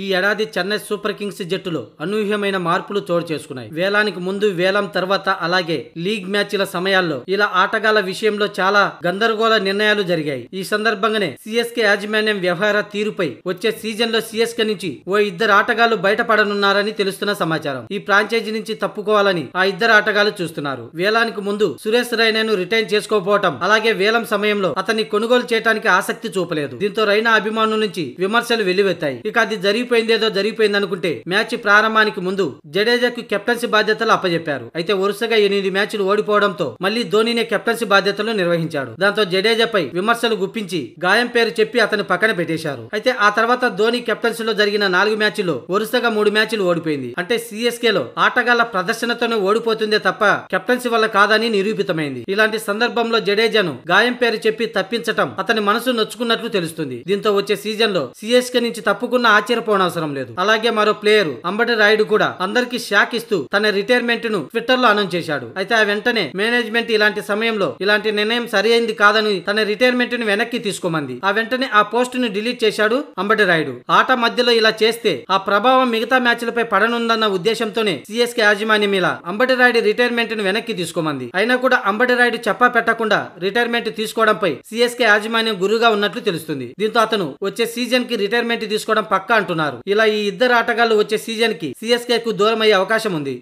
ఈ ఏడాది Chennai super Kings జట్టులో అనూహ్యమైన మార్పులు చోటు చేసుకున్నాయి వేలానికి ముందు వేలం తర్వాత అలాగే లీగ్ మ్యాచ్ల సమయాల్లో ఇలా ఆటగాళ్ల విషయంలో చాలా గందరగోళ నిర్ణయాలు జరిగాయి ఈ సందర్భంగానే సిఎస్కే యాజమాన్యం వ్యవహార తీరుపై వచ్చే సీజన్ లో సిఎస్కే నుంచి ఓ ఇద్దరు ఆటగాళ్లు బయటపడనున్నారని తెలుస్తున్న సమాచారం ఈ ఫ్రాంచైజీ నుంచి తప్పుకోవాలని ఆ ఇద్దరు ఆటగాళ్లు చూస్తున్నారు వేలానికి ముందు సురేష్ రైనాను రిటైన్ చేసుకోపోవటం అలాగే వేలం సమయంలో అతన్ని కొనుగోలు చేయడానికి ఆసక్తి చూపలేదు దీంతో రైనా అభిమానుల నుంచి విమర్శలు వెల్లువెత్తాయి ఇక అది ఏదో జరిగిపోయింది అనుకుంటే మ్యాచ్ ప్రారంభానికి ముందు జడేజాకు కెప్టెన్సీ బాధ్యతలు అప్పజెప్పారు అయితే వరుసగా ఎనిమిది మ్యాచ్లు ఓడిపోవడంతో మళ్లీ ధోనినే కెప్టెన్సీ బాధ్యతలు నిర్వహించాడు దాంతో జడేజాపై విమర్శలు గుప్పించి గాయం పేరు చెప్పి అతను పక్కన పెట్టేశారు అయితే ఆ తర్వాత ధోని కెప్టెన్సీ లో జరిగిన నాలుగు మ్యాచ్ల్లో వరుసగా మూడు మ్యాచ్లు ఓడిపోయింది అంటే సిఎస్కే లో ఆటగాళ్ల ప్రదర్శనతోనే ఓడిపోతుందే తప్ప కెప్టెన్సీ వల్ల కాదని నిరూపితమైంది ఇలాంటి సందర్భంలో జడేజాను గాయం పేరు చెప్పి తప్పించటం అతని మనసు నొచ్చుకున్నట్లు తెలుస్తుంది దీంతో వచ్చే సీజన్ లో సిఎస్కే నుంచి తప్పుకున్న ఆశ్చర్య పోనవసరం లేదు అలాగే మరో ప్లేయర్ అంబటి రాయుడు కూడా అందరికి షాక్ ఇస్తూ తన రిటైర్మెంట్ ను ట్విట్టర్ లో అనౌన్స్ చేశాడు అయితే ఆ వెంటనే మేనేజ్మెంట్ ఇలాంటి సమయంలో ఇలాంటి నిర్ణయం అయింది కాదని తన రిటైర్మెంట్ ను వెనక్కి తీసుకోమంది ఆ వెంటనే ఆ పోస్ట్ ను డిలీట్ చేశాడు అంబటి రాయుడు ఆట మధ్యలో ఇలా చేస్తే ఆ ప్రభావం మిగతా మ్యాచ్లపై పడనుందన్న ఉద్దేశంతోనే సిఎస్కే యాజమాన్యం ఇలా అంబటి రాయుడు రిటైర్మెంట్ ను వెనక్కి తీసుకోమంది అయినా కూడా అంబటి రాయుడు చెప్పా పెట్టకుండా రిటైర్మెంట్ తీసుకోవడంపై సిఎస్కే యాజమాన్యం గురుగా ఉన్నట్లు తెలుస్తుంది దీంతో అతను వచ్చే సీజన్ కి రిటైర్మెంట్ తీసుకోవడం పక్కా అంటున్నారు ఉన్నారు ఇలా ఈ ఇద్దరు ఆటగాళ్లు వచ్చే సీజన్ కి సిఎస్కే కు దూరమయ్యే అవకాశం ఉంది